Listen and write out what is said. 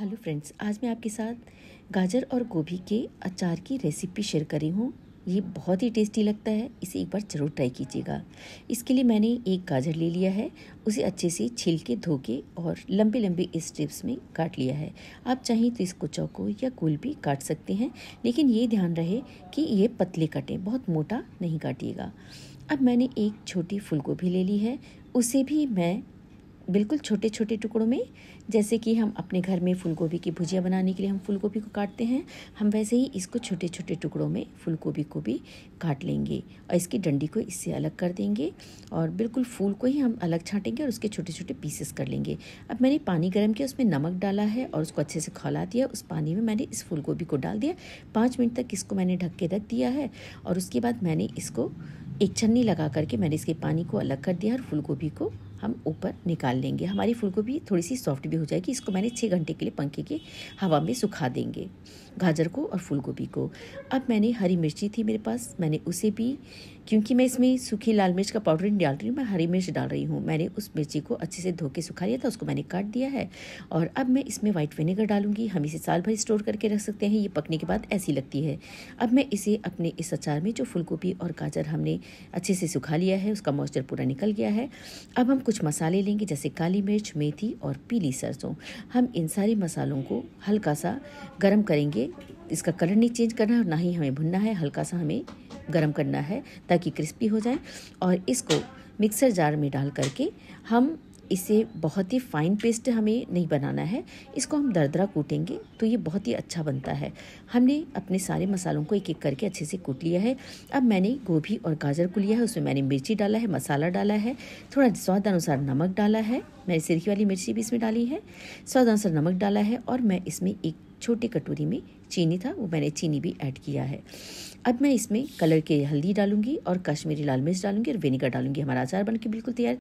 hello friends आज मैं आपके साथ गाजर और गोभी के अचार की रेसिपी शेयर करी हूँ ये बहुत ही टेस्टी लगता है इसे एक बार ज़रूर ट्राई कीजिएगा इसके लिए मैंने एक गाजर ले लिया है उसे अच्छे से छिल के धो के और लंबे लंबे स्ट्रिप्स में काट लिया है आप चाहें तो इसको चौको या गोल भी काट सकते हैं लेकिन ये ध्यान रहे कि ये पतले कटें बहुत मोटा नहीं काटिएगा अब मैंने एक छोटी फूलगोभी ले ली है उसे भी मैं बिल्कुल छोटे छोटे टुकड़ों में जैसे कि हम अपने घर में फूलगोभी की भुजिया बनाने के लिए हम फूलगोभी को काटते हैं हम वैसे ही इसको छोटे छोटे टुकड़ों में फूलगोभी को भी काट लेंगे और इसकी डंडी को इससे अलग कर देंगे और बिल्कुल फूल को ही हम अलग छाटेंगे और उसके छोटे छोटे पीसेस कर लेंगे अब मैंने पानी गर्म किया उसमें नमक डाला है और उसको अच्छे से खौला दिया उस पानी में मैंने इस फूलगोभी को डाल दिया पाँच मिनट तक इसको मैंने ढक के रख दिया है और उसके बाद मैंने इसको एक छन्नी लगा करके मैंने इसके पानी को अलग कर दिया और फूलगोभी को हम ऊपर निकाल लेंगे हमारी फूलगोभी थोड़ी सी सॉफ्ट भी हो जाएगी इसको मैंने छः घंटे के लिए पंखे की हवा में सुखा देंगे गाजर को और फूलगोभी को अब मैंने हरी मिर्ची थी मेरे पास मैंने उसे भी क्योंकि मैं इसमें सूखी लाल मिर्च का पाउडर नहीं डाल रही हूँ मैं हरी मिर्च डाल रही हूँ मैंने उस मिर्ची को अच्छे से धो के सुखा लिया था उसको मैंने काट दिया है और अब मैं इसमें वाइट विनेगर डालूंगी हम इसे साल भर स्टोर करके रख सकते हैं ये पकने के बाद ऐसी लगती है अब मैं इसे अपने इस अचार में जो फूलगोभी और गाजर हमने अच्छे से सुखा लिया है उसका मॉइस्चर पूरा निकल गया है अब हम कुछ मसाले लेंगे जैसे काली मिर्च मेथी और पीली सरसों हम इन सारे मसालों को हल्का सा गर्म करेंगे इसका कलर नहीं चेंज करना है और ना ही हमें भुनना है हल्का सा हमें गर्म करना है ताकि क्रिस्पी हो जाए और इसको मिक्सर जार में डाल करके हम इसे बहुत ही फाइन पेस्ट हमें नहीं बनाना है इसको हम दरदरा कूटेंगे तो ये बहुत ही अच्छा बनता है हमने अपने सारे मसालों को एक एक करके अच्छे से कूट लिया है अब मैंने गोभी और गाजर को लिया है उसमें मैंने मिर्ची डाला है मसाला डाला है थोड़ा स्वाद अनुसार नमक डाला है मैंने सिरकी वाली मिर्ची भी इसमें डाली है स्वाद अनुसार नमक डाला है और मैं इसमें एक छोटी कटोरी में चीनी था वो मैंने चीनी भी ऐड किया है अब मैं इसमें कलर के हल्दी डालूंगी और कश्मीरी लाल मिर्च डालूंगी और विनेगर डालूंगी हमारा अचार बन के बिल्कुल तैयार